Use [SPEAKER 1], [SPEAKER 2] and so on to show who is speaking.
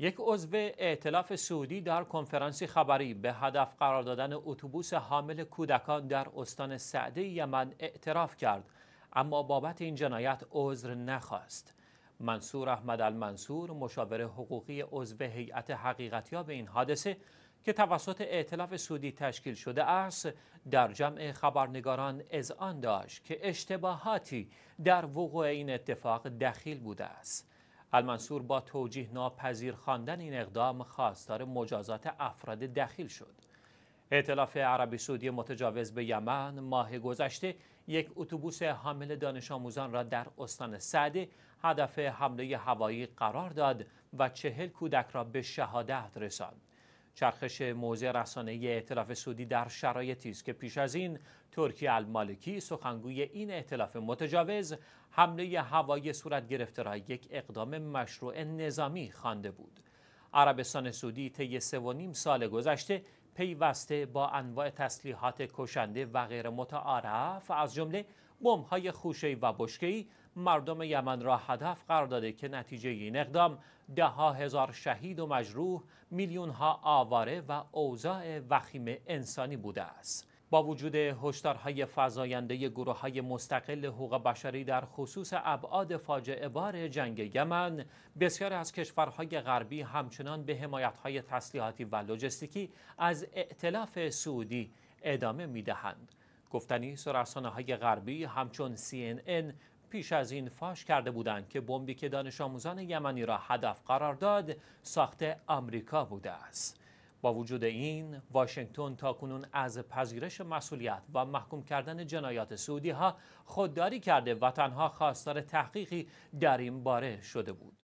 [SPEAKER 1] یک عضو ائتلاف سعودی در کنفرانسی خبری به هدف قرار دادن اتوبوس حامل کودکان در استان سعده یمن اعتراف کرد اما بابت این جنایت عذر نخواست منصور احمد المنصور مشاور حقوقی عضو هیئت به این حادثه که توسط ائتلاف سعودی تشکیل شده است در جمع خبرنگاران اذعان داشت که اشتباهاتی در وقوع این اتفاق دخیل بوده است المنصور با توجیه ناپذیر خواندن این اقدام خواستار مجازات افراد دخیل شد. ائتلاف عربی سعودی متجاوز به یمن ماه گذشته یک اتوبوس حامل دانش آموزان را در استان سعده هدف حمله هوایی قرار داد و چهل کودک را به شهادت رساند. چرخش موضع رسانه ائتلاف سعودی در شرایطی است که پیش از این ترکی المالکی سخنگوی این ائتلاف متجاوز حمله هوایی صورت گرفته را یک اقدام مشروع نظامی خوانده بود عربستان سعودی طی سه و نیم سال گذشته پیوسته با انواع تسلیحات کشنده و غیر متعارف از جمله بمب‌های خوشه‌ای و بشکه‌ای مردم یمن را هدف قرار داده که نتیجه این اقدام ده ها هزار شهید و مجروح، میلیون ها آواره و اوضاع وخیم انسانی بوده است. با وجود هشدارهای فزاینده گروه های مستقل حقوق بشری در خصوص ابعاد فاجعه بار جنگ یمن بسیاری از کشورهای غربی همچنان به حمایتهای تسلیحاتی و لوجستیکی از ائتلاف سعودی ادامه میدهند گفتنی سرسانه های غربی همچون CNN پیش از این فاش کرده بودند که بمبی که دانش آموزان یمنی را هدف قرار داد ساخت آمریکا بوده است با وجود این واشنگتن کنون از پذیرش مسئولیت و محکوم کردن جنایات سعودی ها خودداری کرده و تنها خواستار تحقیقی در این باره شده بود